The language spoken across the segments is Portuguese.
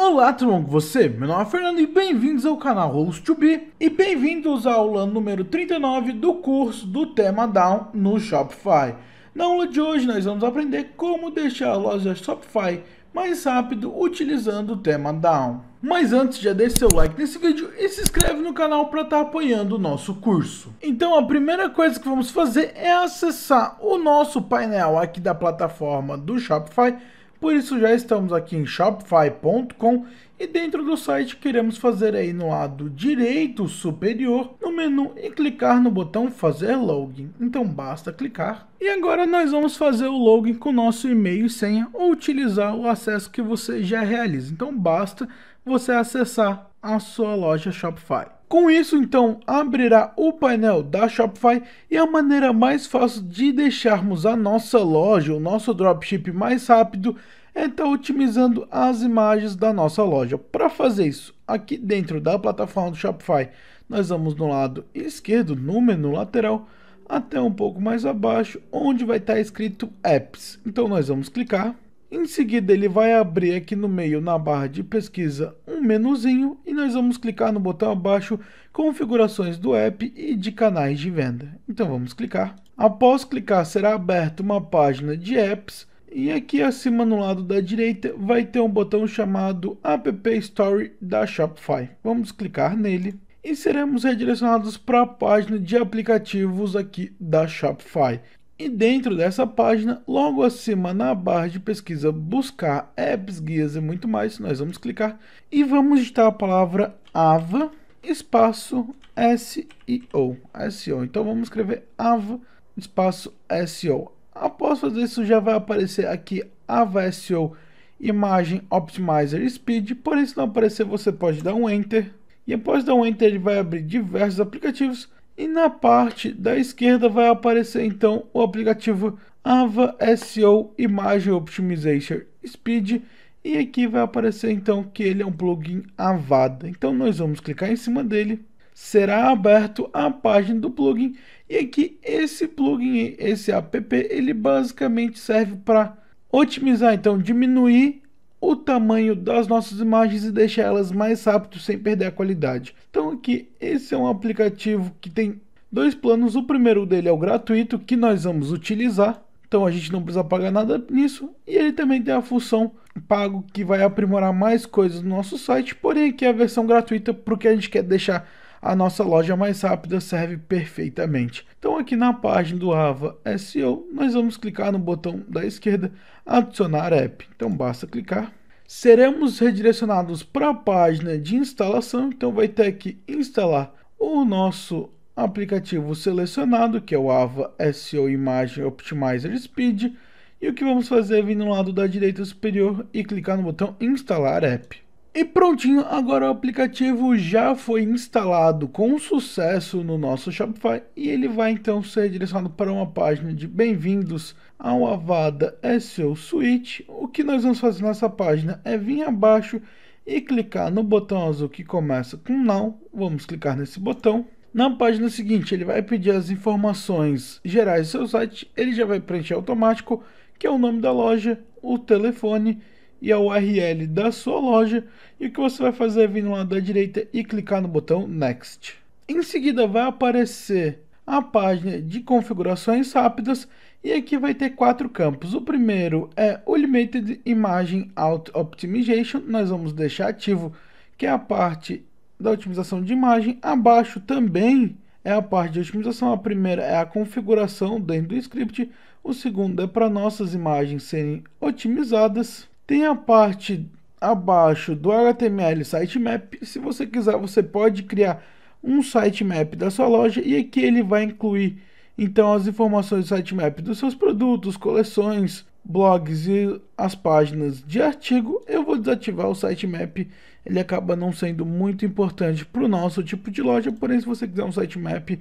Olá, tudo bom com você? Meu nome é Fernando e bem-vindos ao canal Rolls to Be e bem-vindos à aula número 39 do curso do tema Down no Shopify. Na aula de hoje nós vamos aprender como deixar a loja Shopify mais rápido utilizando o tema Down. Mas antes, já deixe seu like nesse vídeo e se inscreve no canal para estar tá apoiando o nosso curso. Então a primeira coisa que vamos fazer é acessar o nosso painel aqui da plataforma do Shopify por isso já estamos aqui em shopify.com e dentro do site queremos fazer aí no lado direito superior no menu e clicar no botão fazer login. Então basta clicar. E agora nós vamos fazer o login com nosso e-mail e senha ou utilizar o acesso que você já realiza. Então basta você acessar a sua loja Shopify. Com isso, então, abrirá o painel da Shopify e é a maneira mais fácil de deixarmos a nossa loja, o nosso dropship mais rápido, é estar tá otimizando as imagens da nossa loja. Para fazer isso, aqui dentro da plataforma do Shopify, nós vamos no lado esquerdo, no menu lateral, até um pouco mais abaixo, onde vai estar tá escrito Apps. Então, nós vamos clicar. Em seguida, ele vai abrir aqui no meio, na barra de pesquisa, um menuzinho e nós vamos clicar no botão abaixo configurações do app e de canais de venda. Então vamos clicar. Após clicar, será aberta uma página de apps e aqui acima no lado da direita vai ter um botão chamado App Store da Shopify. Vamos clicar nele e seremos redirecionados para a página de aplicativos aqui da Shopify. E dentro dessa página, logo acima na barra de pesquisa buscar apps, guias e muito mais, nós vamos clicar e vamos digitar a palavra AVA espaço SEO, SEO. Então vamos escrever AVA espaço SEO. Após fazer isso, já vai aparecer aqui AVA SEO Imagem Optimizer Speed. Porém, se não aparecer, você pode dar um Enter. E após dar um Enter, ele vai abrir diversos aplicativos. E na parte da esquerda vai aparecer então o aplicativo Ava SEO Image Optimization Speed e aqui vai aparecer então que ele é um plugin Avada. Então nós vamos clicar em cima dele. Será aberto a página do plugin e aqui esse plugin, esse app, ele basicamente serve para otimizar, então diminuir o tamanho das nossas imagens e deixar elas mais rápido sem perder a qualidade. Então aqui, esse é um aplicativo que tem dois planos. O primeiro dele é o gratuito, que nós vamos utilizar. Então a gente não precisa pagar nada nisso. E ele também tem a função pago, que vai aprimorar mais coisas no nosso site. Porém aqui é a versão gratuita, para o que a gente quer deixar a nossa loja mais rápida serve perfeitamente. Então aqui na página do Ava SEO, nós vamos clicar no botão da esquerda, adicionar app. Então basta clicar. Seremos redirecionados para a página de instalação, então vai ter que instalar o nosso aplicativo selecionado, que é o Ava SEO Imagem Optimizer Speed. E o que vamos fazer é vir no lado da direita superior e clicar no botão instalar app. E prontinho, agora o aplicativo já foi instalado com sucesso no nosso Shopify e ele vai então ser direcionado para uma página de bem-vindos ao Avada SEO Suite. O que nós vamos fazer nessa página é vir abaixo e clicar no botão azul que começa com NÃO. Vamos clicar nesse botão. Na página seguinte, ele vai pedir as informações gerais do seu site, ele já vai preencher automático, que é o nome da loja, o telefone e a URL da sua loja. E o que você vai fazer é vir no lado da direita e clicar no botão Next. Em seguida vai aparecer a página de configurações rápidas e aqui vai ter quatro campos. O primeiro é o Limited Imaging Auto Optimization, nós vamos deixar ativo, que é a parte da otimização de imagem. Abaixo também é a parte de otimização, a primeira é a configuração dentro do script, o segundo é para nossas imagens serem otimizadas. Tem a parte abaixo do HTML sitemap. Se você quiser, você pode criar um sitemap da sua loja e aqui ele vai incluir então as informações do sitemap dos seus produtos, coleções, blogs e as páginas de artigo. Eu vou desativar o sitemap, ele acaba não sendo muito importante para o nosso tipo de loja, porém se você quiser um sitemap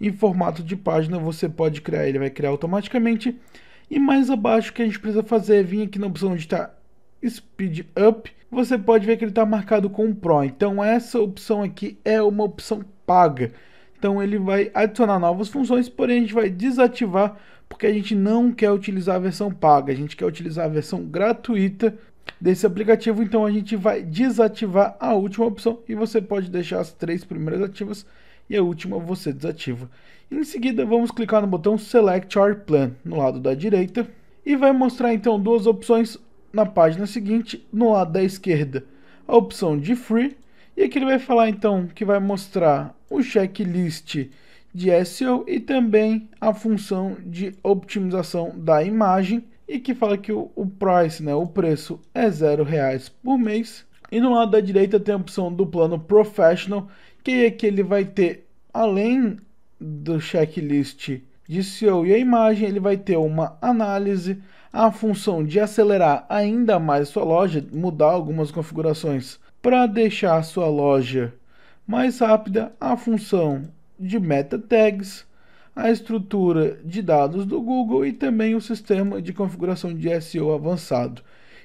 em formato de página, você pode criar, ele vai criar automaticamente. E mais abaixo o que a gente precisa fazer é vir aqui na opção de estar tá Speed Up, você pode ver que ele está marcado com Pro. Então essa opção aqui é uma opção paga. Então ele vai adicionar novas funções, porém a gente vai desativar porque a gente não quer utilizar a versão paga, a gente quer utilizar a versão gratuita desse aplicativo, então a gente vai desativar a última opção e você pode deixar as três primeiras ativas e a última você desativa. Em seguida, vamos clicar no botão Select Our Plan no lado da direita e vai mostrar então duas opções, na página seguinte, no lado da esquerda, a opção de Free. E aqui ele vai falar então que vai mostrar o checklist de SEO e também a função de optimização da imagem e que fala que o, o price, né, o preço é zero reais por mês. E no lado da direita tem a opção do plano Professional, que é que ele vai ter, além do checklist de SEO e a imagem, ele vai ter uma análise, a função de acelerar ainda mais sua loja, mudar algumas configurações para deixar sua loja mais rápida, a função de meta tags, a estrutura de dados do Google e também o sistema de configuração de SEO avançado.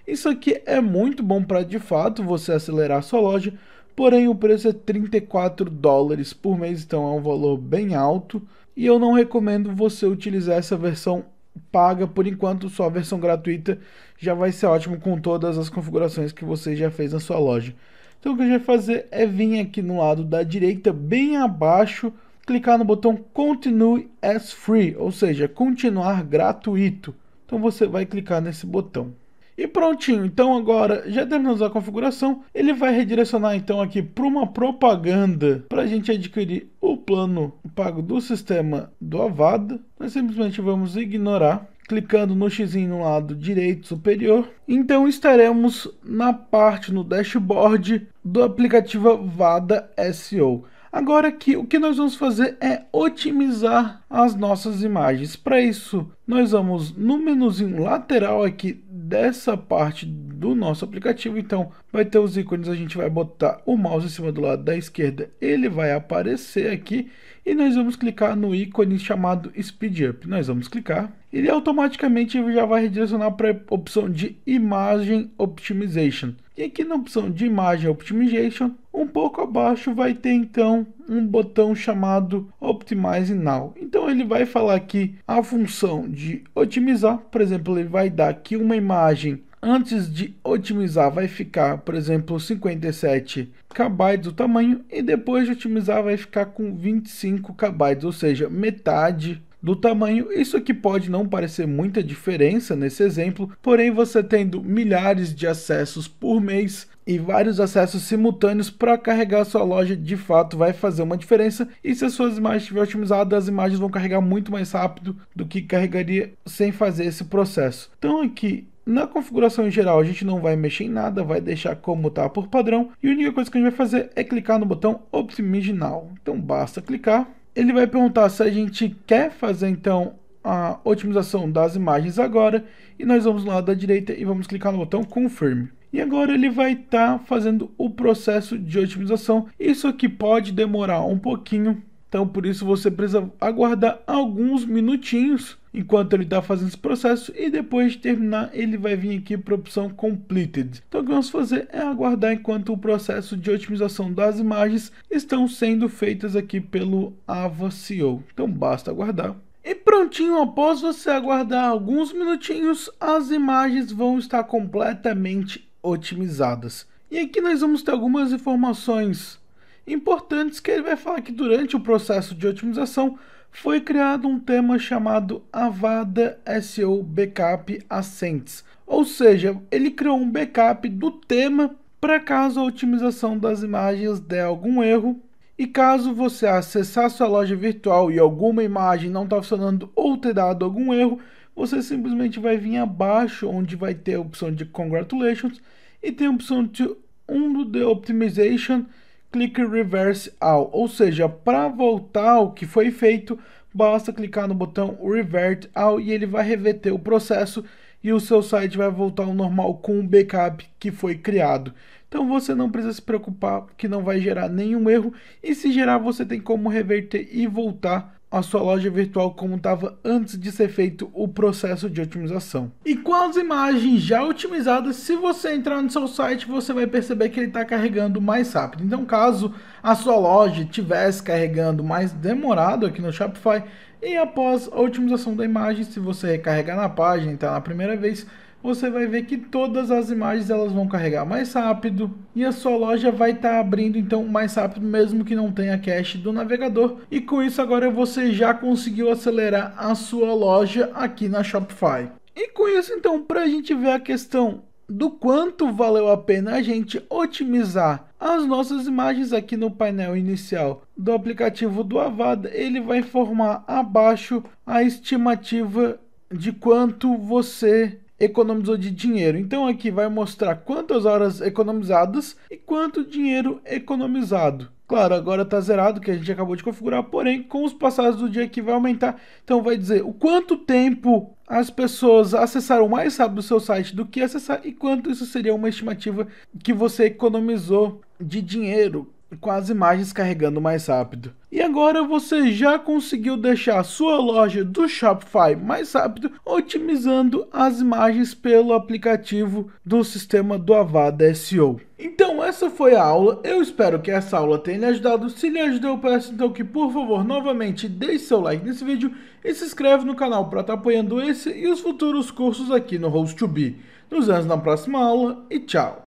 Isso aqui é muito bom para de fato você acelerar sua loja, porém o preço é 34 dólares por mês, então é um valor bem alto e eu não recomendo você utilizar essa versão paga, por enquanto, só a versão gratuita já vai ser ótimo com todas as configurações que você já fez na sua loja. Então o que a gente vai fazer é vir aqui no lado da direita, bem abaixo, clicar no botão Continue as Free, ou seja, continuar gratuito. Então você vai clicar nesse botão. E prontinho, então agora já terminamos a configuração, ele vai redirecionar então aqui para uma propaganda para a gente adquirir o plano pago do sistema do Avada. Nós simplesmente vamos ignorar, clicando no x no lado direito superior. Então estaremos na parte no dashboard do aplicativo Avada SEO. Agora aqui o que nós vamos fazer é otimizar as nossas imagens. Para isso, nós vamos no menuzinho lateral aqui dessa parte do nosso aplicativo. Então, vai ter os ícones, a gente vai botar o mouse em cima do lado da esquerda, ele vai aparecer aqui e nós vamos clicar no ícone chamado Speed Up. Nós vamos clicar, ele automaticamente já vai redirecionar para a opção de Imagem Optimization. E aqui na opção de Imagem Optimization, um pouco abaixo vai ter então um botão chamado Optimize Now. Então ele vai falar aqui a função de otimizar, por exemplo, ele vai dar aqui uma imagem antes de otimizar vai ficar, por exemplo, 57 KB do tamanho e depois de otimizar vai ficar com 25 KB, ou seja, metade do tamanho, isso que pode não parecer muita diferença nesse exemplo, porém você tendo milhares de acessos por mês e vários acessos simultâneos para carregar sua loja de fato vai fazer uma diferença e se as suas imagens estiverem otimizadas, as imagens vão carregar muito mais rápido do que carregaria sem fazer esse processo. Então aqui na configuração em geral, a gente não vai mexer em nada, vai deixar como está por padrão. E a única coisa que a gente vai fazer é clicar no botão Optimize Now. Então basta clicar ele vai perguntar se a gente quer fazer então a otimização das imagens agora e nós vamos lá da direita e vamos clicar no botão Confirm. E agora ele vai estar tá fazendo o processo de otimização. Isso aqui pode demorar um pouquinho, então por isso você precisa aguardar alguns minutinhos enquanto ele está fazendo esse processo e depois de terminar ele vai vir aqui para a opção completed. Então o que vamos fazer é aguardar enquanto o processo de otimização das imagens estão sendo feitas aqui pelo Ava CEO Então basta aguardar. E prontinho, após você aguardar alguns minutinhos, as imagens vão estar completamente otimizadas. E aqui nós vamos ter algumas informações importantes que ele vai falar que durante o processo de otimização foi criado um tema chamado Avada SEO Backup Ascents, ou seja, ele criou um backup do tema para caso a otimização das imagens dê algum erro e caso você acessar sua loja virtual e alguma imagem não está funcionando ou ter dado algum erro, você simplesmente vai vir abaixo onde vai ter a opção de Congratulations e tem a opção de Undo the Optimization clique Reverse All, ou seja, para voltar o que foi feito, basta clicar no botão Revert All e ele vai reverter o processo e o seu site vai voltar ao normal com o backup que foi criado. Então você não precisa se preocupar que não vai gerar nenhum erro e se gerar você tem como reverter e voltar a sua loja virtual como estava antes de ser feito o processo de otimização. E com as imagens já otimizadas, se você entrar no seu site, você vai perceber que ele está carregando mais rápido. Então, caso a sua loja tivesse carregando mais demorado aqui no Shopify, e após a otimização da imagem, se você recarregar na página e entrar na primeira vez, você vai ver que todas as imagens elas vão carregar mais rápido e a sua loja vai estar tá abrindo então mais rápido mesmo que não tenha cache do navegador e com isso agora você já conseguiu acelerar a sua loja aqui na Shopify. E com isso então para a gente ver a questão do quanto valeu a pena a gente otimizar as nossas imagens aqui no painel inicial do aplicativo do Avada, ele vai informar abaixo a estimativa de quanto você economizou de dinheiro. Então aqui vai mostrar quantas horas economizadas e quanto dinheiro economizado. Claro, agora está zerado, que a gente acabou de configurar, porém, com os passados do dia que vai aumentar. Então vai dizer o quanto tempo as pessoas acessaram mais rápido o seu site do que acessar e quanto isso seria uma estimativa que você economizou de dinheiro com as imagens carregando mais rápido. E agora você já conseguiu deixar a sua loja do Shopify mais rápido, otimizando as imagens pelo aplicativo do sistema do Avada SEO. Então essa foi a aula, eu espero que essa aula tenha lhe ajudado, se lhe ajudou peço então que por favor novamente deixe seu like nesse vídeo e se inscreve no canal para estar tá apoiando esse e os futuros cursos aqui no Host2B. Nos vemos na próxima aula e tchau!